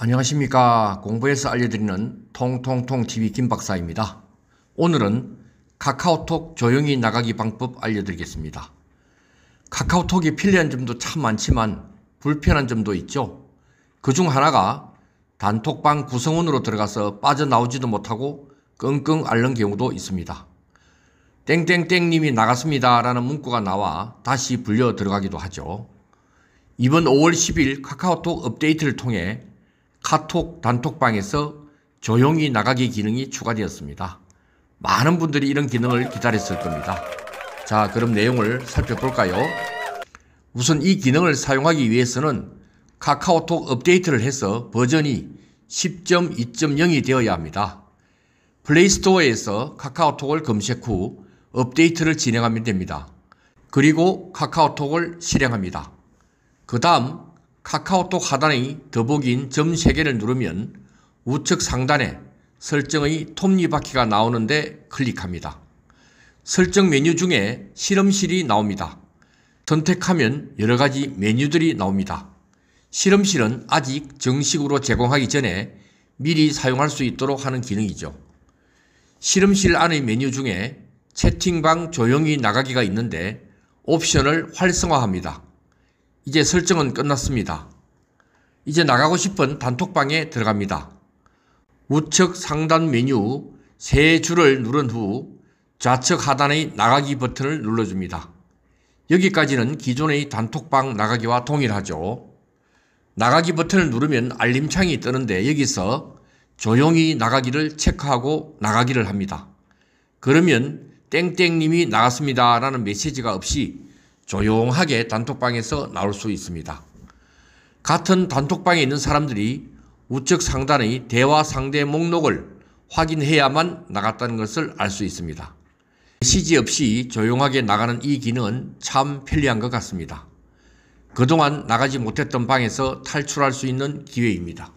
안녕하십니까. 공부에서 알려드리는 통통통 TV 김박사입니다. 오늘은 카카오톡 조용히 나가기 방법 알려드리겠습니다. 카카오톡이 편리한 점도 참 많지만 불편한 점도 있죠. 그 중 하나가 단톡방 구성원으로 들어가서 빠져나오지도 못하고 끙끙 앓는 경우도 있습니다. 땡땡땡님이 나갔습니다 라는 문구가 나와 다시 불려 들어가기도 하죠. 이번 5월 10일 카카오톡 업데이트를 통해 카톡 단톡방에서 조용히 나가기 기능이 추가되었습니다. 많은 분들이 이런 기능을 기다렸을 겁니다. 자, 그럼 내용을 살펴볼까요? 우선 이 기능을 사용하기 위해서는 카카오톡 업데이트를 해서 버전이 10.2.0이 되어야 합니다. 플레이스토어에서 카카오톡을 검색 후 업데이트를 진행하면 됩니다. 그리고 카카오톡을 실행합니다. 그 다음 카카오톡 하단의 더보기인 점 3개를 누르면 우측 상단에 설정의 톱니바퀴가 나오는데 클릭합니다. 설정 메뉴 중에 실험실이 나옵니다. 선택하면 여러가지 메뉴들이 나옵니다. 실험실은 아직 정식으로 제공하기 전에 미리 사용할 수 있도록 하는 기능이죠. 실험실 안의 메뉴 중에 채팅방 조용히 나가기가 있는데 옵션을 활성화합니다. 이제 설정은 끝났습니다. 이제 나가고 싶은 단톡방에 들어갑니다. 우측 상단 메뉴 세 줄을 누른 후 좌측 하단의 나가기 버튼을 눌러줍니다. 여기까지는 기존의 단톡방 나가기와 동일하죠. 나가기 버튼을 누르면 알림창이 뜨는데 여기서 조용히 나가기를 체크하고 나가기를 합니다. 그러면 땡땡님이 나갔습니다라는 메시지가 없이 조용하게 단톡방에서 나올 수 있습니다. 같은 단톡방에 있는 사람들이 우측 상단의 대화 상대 목록을 확인해야만 나갔다는 것을 알 수 있습니다. 시지 없이 조용하게 나가는 이기능은참 편리한 것 같습니다. 그동안 나가지 못했던 방에서 탈출할 수 있는 기회입니다.